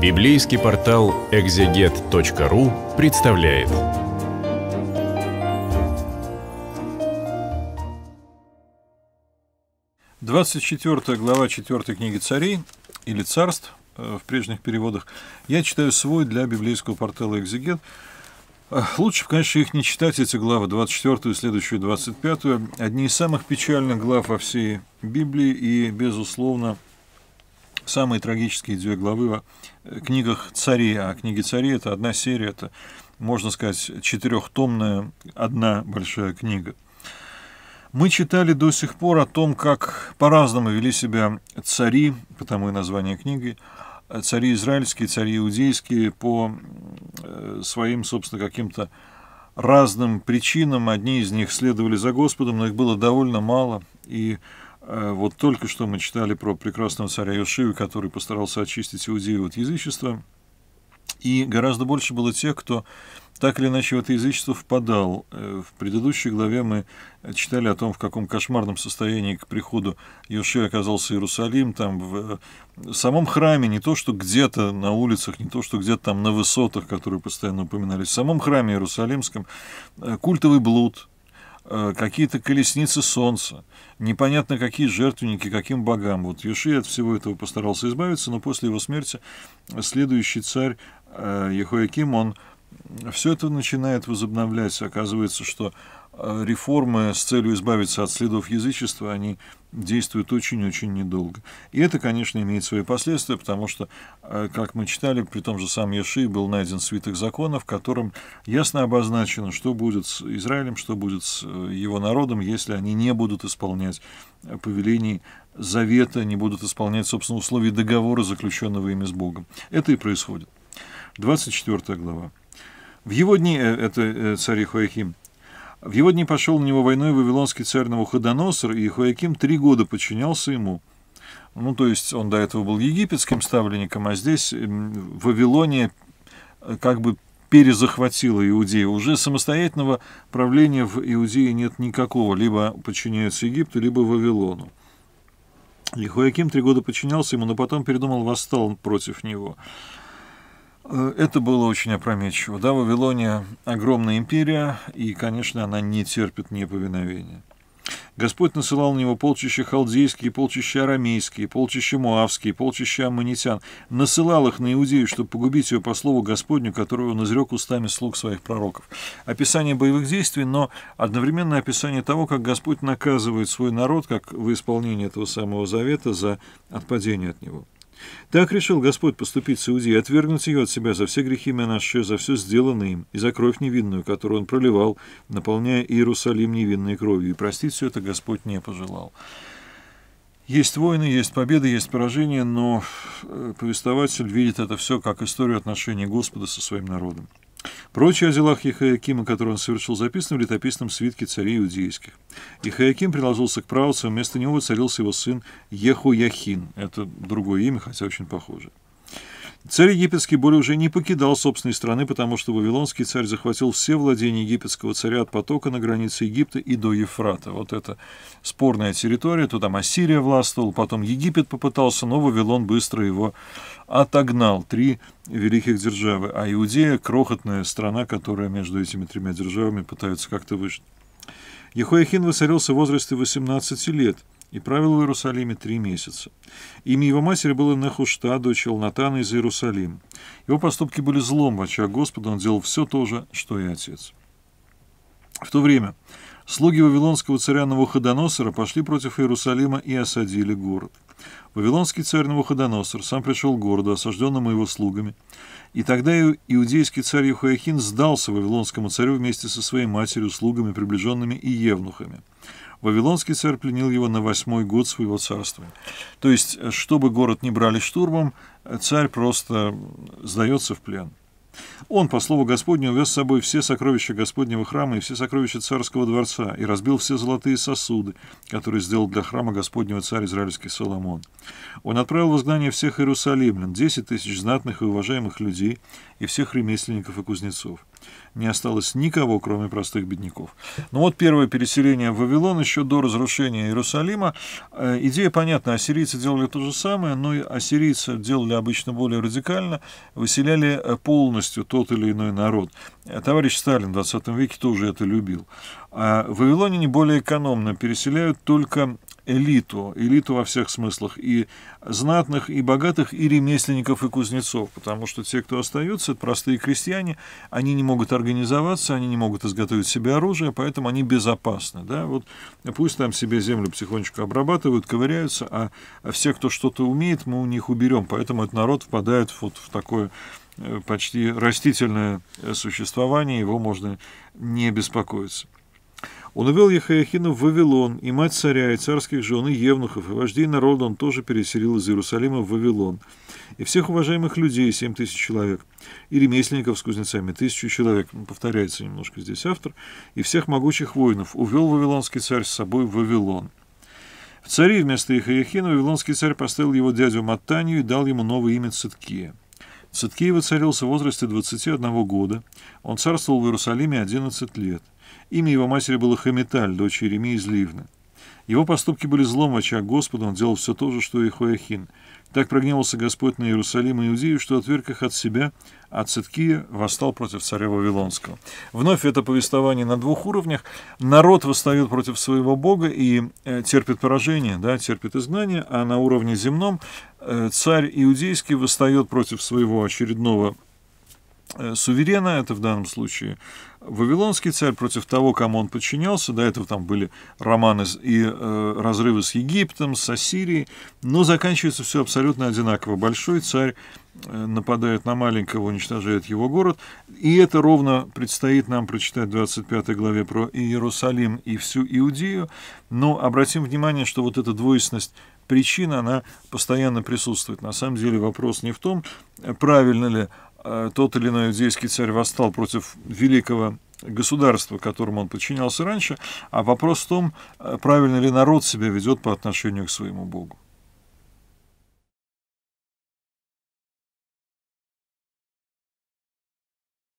Библейский портал экзегет.ру представляет. Двадцать четвертая глава четвертой книги царей или царств э, в прежних переводах. Я читаю свой для библейского портала «Экзегет». Лучше, конечно, их не читать, эти главы, 24 и следующую 25 -ю. Одни из самых печальных глав во всей Библии и, безусловно, самые трагические две главы в э, книгах царей. А книги царей – это одна серия, это, можно сказать, четырехтомная одна большая книга. Мы читали до сих пор о том, как по-разному вели себя цари, потому и название книги, э, цари израильские, цари иудейские по э, своим, собственно, каким-то разным причинам. Одни из них следовали за Господом, но их было довольно мало. И Э, вот только что мы читали про прекрасного царя Иошиву, который постарался очистить иудею от язычества. И гораздо больше было тех, кто так или иначе в это язычество впадал. Э, в предыдущей главе мы читали о том, в каком кошмарном состоянии к приходу Йоши оказался Иерусалим, там э, в самом храме, не то что где-то на улицах, не то что где-то там на высотах, которые постоянно упоминались, в самом храме Иерусалимском, культовый блуд, Э, какие-то колесницы солнца, непонятно какие жертвенники, каким богам. Вот Юши от всего этого постарался избавиться, но после его смерти следующий царь Ехояким, э, он все это начинает возобновляться. Оказывается, что э, реформы с целью избавиться от следов язычества, они действуют очень-очень недолго. И это, конечно, имеет свои последствия, потому что, э, как мы читали, при том же самом Еши был найден свиток Законов, в котором ясно обозначено, что будет с Израилем, что будет с э, его народом, если они не будут исполнять повелений завета, не будут исполнять, собственно, условия договора, заключенного ими с Богом. Это и происходит. 24 глава. В его дни, э, это э, царь Хояким, в его дни пошел на него войной вавилонский царь Навуходоносор, и Хояким три года подчинялся ему. Ну, то есть он до этого был египетским ставленником, а здесь Вавилония э, как бы перезахватила Иудею. Уже самостоятельного правления в Иудее нет никакого, либо подчиняется Египту, либо Вавилону. Лихояким три года подчинялся ему, но потом передумал, восстал против него. Э, это было очень опрометчиво. Да, Вавилония – огромная империя, и, конечно, она не терпит неповиновения. Господь насылал на него полчища халдейские, полчища арамейские, полчища муавские, полчища аммонитян. Насылал их на Иудею, чтобы погубить ее по слову Господню, которую он изрек устами слуг своих пророков. Описание боевых действий, но одновременно описание того, как Господь наказывает свой народ, как в исполнении этого самого завета за отпадение от него. Так решил Господь поступить с Иудеи, отвергнуть ее от себя за все грехи Менаше, за все сделанное им, и за кровь невинную, которую он проливал, наполняя Иерусалим невинной кровью, и простить все это Господь не пожелал. Есть войны, есть победы, есть поражения, но э, повествователь видит это все как историю отношений Господа со своим народом. Прочие о делах Ехаякима, которые он совершил, записаны в летописном свитке царей иудейских. Ехаяким приложился к правцам, вместо него царился его сын Ехуяхин. Это другое имя, хотя очень похоже. Царь египетский более уже не покидал собственной страны, потому что вавилонский царь захватил все владения египетского царя от потока на границе Египта и до Ефрата. Вот это спорная территория, там Ассирия властвовала, потом Египет попытался, но Вавилон быстро его отогнал. Три великих державы, а Иудея – крохотная страна, которая между этими тремя державами пытается как-то выжить. Ехояхин воцарился в возрасте 18 лет – и правил в Иерусалиме три месяца. Имя его матери было Нехушта, дочь Елнатана из Иерусалима. Его поступки были злом в очах Господа, он делал все то же, что и отец. В то время слуги вавилонского царя Навуходоносора пошли против Иерусалима и осадили город. Вавилонский царь Навуходоносор сам пришел к городу, осажденному его слугами, и тогда иудейский царь Юхояхин сдался вавилонскому царю вместе со своей матерью, слугами, приближенными и евнухами. Вавилонский царь пленил его на восьмой год своего царствования. То есть, э, чтобы город не брали штурмом, э, царь просто сдается в плен. Он, по слову Господню, увез с собой все сокровища Господнего храма и все сокровища царского дворца, и разбил все золотые сосуды, которые сделал для храма Господнего царь израильский Соломон. Он отправил в изгнание всех иерусалимлян, десять тысяч знатных и уважаемых людей, и всех ремесленников и кузнецов не осталось никого, кроме простых бедняков. Но ну вот первое переселение в Вавилон еще до разрушения Иерусалима. Э, идея понятна, ассирийцы делали то же самое, но ассирийцы делали обычно более радикально, выселяли э, полностью тот или иной народ. Э, товарищ Сталин в 20 веке тоже это любил. А в Вавилоне не более экономно переселяют только элиту, элиту во всех смыслах, и знатных, и богатых, и ремесленников, и кузнецов, потому что те, кто остаются, это простые крестьяне, они не могут организоваться, они не могут изготовить себе оружие, поэтому они безопасны, да, вот пусть там себе землю потихонечку обрабатывают, ковыряются, а, а все, кто что-то умеет, мы у них уберем, поэтому этот народ впадает вот в такое э, почти растительное э, существование, его можно не беспокоиться. Он увел Ехаяхина в Вавилон, и мать царя, и царских жен, и евнухов, и вождей народа он тоже переселил из Иерусалима в Вавилон, и всех уважаемых людей, 7 тысяч человек, и ремесленников с кузнецами, тысячу человек, ну, повторяется немножко здесь автор, и всех могучих воинов увел вавилонский царь с собой в Вавилон. В цари вместо Ехаяхина вавилонский царь поставил его дядю Матанию и дал ему новое имя Циткия. В Циткиеве царился в возрасте 21 года. Он царствовал в Иерусалиме 11 лет. Имя его матери было Хамиталь, дочь Еремии из Ливны. Его поступки были злом в очах Господа, он делал все то же, что и Хояхин. Так прогневался Господь на Иерусалим и Иудею, что отверг их от себя, а Циткия восстал против царя Вавилонского. Вновь это повествование на двух уровнях. Народ восстает против своего бога и э, терпит поражение, да, терпит изгнание, а на уровне земном э, царь Иудейский восстает против своего очередного Э, суверена, это в данном случае Вавилонский царь против того, кому он подчинялся. До этого там были романы и э, разрывы с Египтом, с Ассирией, но заканчивается все абсолютно одинаково. Большой царь э, нападает на маленького, уничтожает его город. И это ровно предстоит нам прочитать в 25 главе про Иерусалим и всю Иудею. Но обратим внимание, что вот эта двойственность причина она постоянно присутствует. На самом деле вопрос не в том, правильно ли Э, тот или иной иудейский царь восстал против великого государства, которому он подчинялся раньше, а вопрос в том, э, правильно ли народ себя ведет по отношению к своему Богу.